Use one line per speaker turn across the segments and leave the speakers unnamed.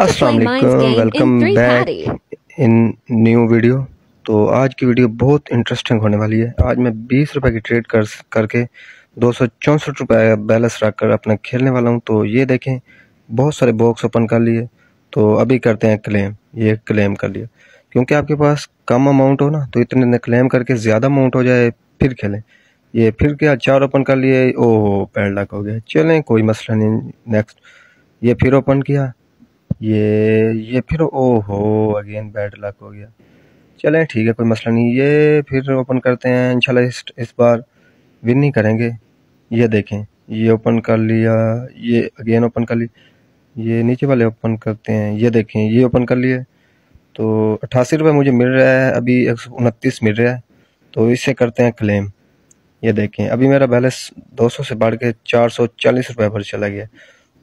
Aslam welcome back in new video तो आज की वीडियो बहुत इंटरेस्टिंग होने वाली है आज मैं बीस रुपए की ट्रेड कर करके दो सौ चौंसठ रुपये बैलेंस रख कर अपना खेलने वाला हूँ तो ये देखें बहुत सारे बॉक्स ओपन कर लिए तो अभी करते हैं क्लेम ये क्लेम कर लिया क्योंकि आपके पास कम अमाउंट हो ना तो इतने क्लेम करके ज़्यादा अमाउंट हो जाए फिर खेलें ये फिर क्या चार ओपन कर लिए ओह पैड लाख हो गया चलें कोई मसला नहीं नेक्स्ट ये फिर ओपन किया ये ये फिर ओ हो अगेन बैड लक हो गया चलें ठीक है कोई मसला नहीं ये फिर ओपन करते हैं इंशाल्लाह इस, इस बार विन नहीं करेंगे ये देखें ये ओपन कर लिया ये अगेन ओपन कर ली ये नीचे वाले ओपन करते हैं ये देखें ये ओपन कर लिए तो अट्ठासी रुपये मुझे मिल रहा है अभी एक सौ उनतीस मिल रहा है तो इसे करते हैं क्लेम ये देखें अभी मेरा बैलेंस 200 से बढ़ के चार सौ चालीस रुपये पर चला गया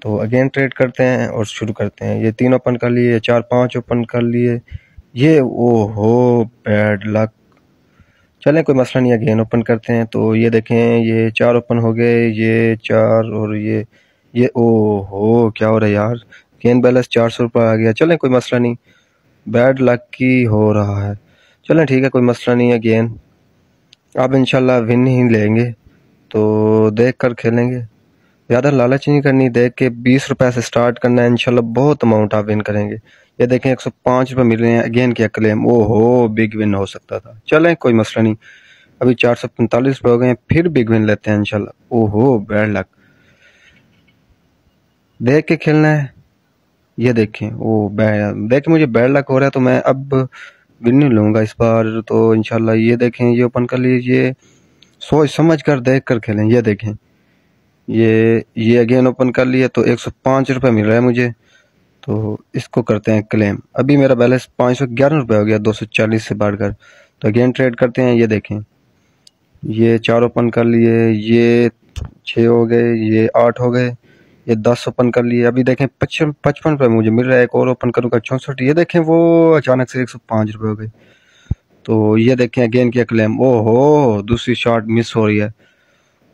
तो अगेन ट्रेड करते हैं और शुरू करते हैं ये तीन ओपन कर लिए चार पांच ओपन कर लिए ये ओ हो बैड लक चलें कोई मसला नहीं अगेन ओपन करते हैं तो ये देखें ये चार ओपन हो गए ये चार और ये ये ओ हो क्या हो रहा है यार गेंद बैलेंस चार सौ रुपये आ गया चलें कोई मसला नहीं बैड लक की हो रहा है चलें ठीक है कोई मसला नहीं है गेंद अब इंशाल्लाह विन ही लेंगे तो देख कर खेलेंगे ज़्यादा लालच नहीं करनी देख के बीस रुपए से स्टार्ट करना है इनशाला बहुत अमाउंट आप विन करेंगे ये देखें एक सौ पाँच रुपये मिल रहे हैं अगेन क्या क्लेम ओ हो बिग विन हो सकता था चलें कोई मसला नहीं अभी चार सौ पैंतालीस रुपये हो गए फिर बिग विन लेते हैं इनशाला ओ हो बैड लक देख के खेलना है ये देखें ओ बैड देख मुझे बैड लक हो रहा है तो मैं अब विन नहीं लूँगा इस बार तो इनशाला ये देखें ये ओपन कर लीजिए सोच समझ कर देख कर खेलें ये देखें ये ये अगेन ओपन कर लिया तो एक सौ रुपये मिल रहा है मुझे तो इसको करते हैं क्लेम अभी मेरा बैलेंस पाँच सौ ग्यारह हो गया दो चालीस से बढ़कर तो अगेन ट्रेड करते हैं ये देखें ये चार ओपन कर लिए ये छः हो गए ये आठ हो गए ये दस ओपन कर लिए अभी देखें पचपन पचपन रुपये मुझे मिल रहा है एक और ओपन करूँगा चौंसठ ये देखें वो अचानक से एक सौ पाँच रुपये हो गए तो ये देखें अगेन किया क्लेम ओहो दूसरी शॉट मिस हो रही है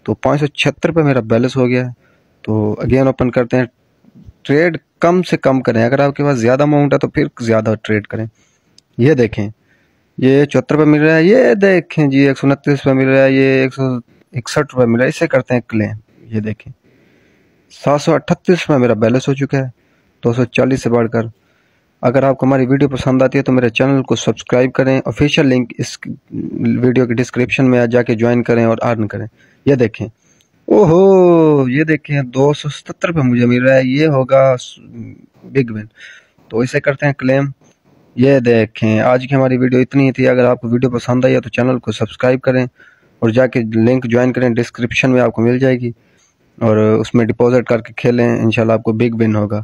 तो पाँच सौ छिहत्तर रुपये मेरा बैलेंस हो गया है तो अगेन ओपन करते हैं ट्रेड कम से कम करें अगर आपके पास ज़्यादा अमाउंट है तो फिर ज़्यादा ट्रेड करें ये देखें ये चौहत्तर रुपये मिल रहा है ये देखें जी एक सौ उनतीस रुपये मिल रहा है ये एक सौ इकसठ रुपये मिल रहा है इसे करते हैं क्लेम ये देखें सात सौ अठतीस रुपये मेरा बैलेंस हो चुका है दो सौ चालीस से बढ़कर अगर आपको हमारी वीडियो पसंद आती है तो मेरे चैनल को सब्सक्राइब करें ऑफिशियल लिंक इस वीडियो के डिस्क्रिप्शन में जाके ज्वाइन करें और अर्न करें यह देखें ओहो ये देखें दो सौ सतर रुपये मुझे मिल रहा है ये होगा बिग विन तो इसे करते हैं क्लेम ये देखें आज की हमारी वीडियो इतनी ही थी अगर आपको वीडियो पसंद आई है तो चैनल को सब्सक्राइब करें और जाके लिंक ज्वाइन करें डिस्क्रिप्शन में आपको मिल जाएगी और उसमें डिपॉजिट करके खेलें इंशाल्लाह आपको बिग विन होगा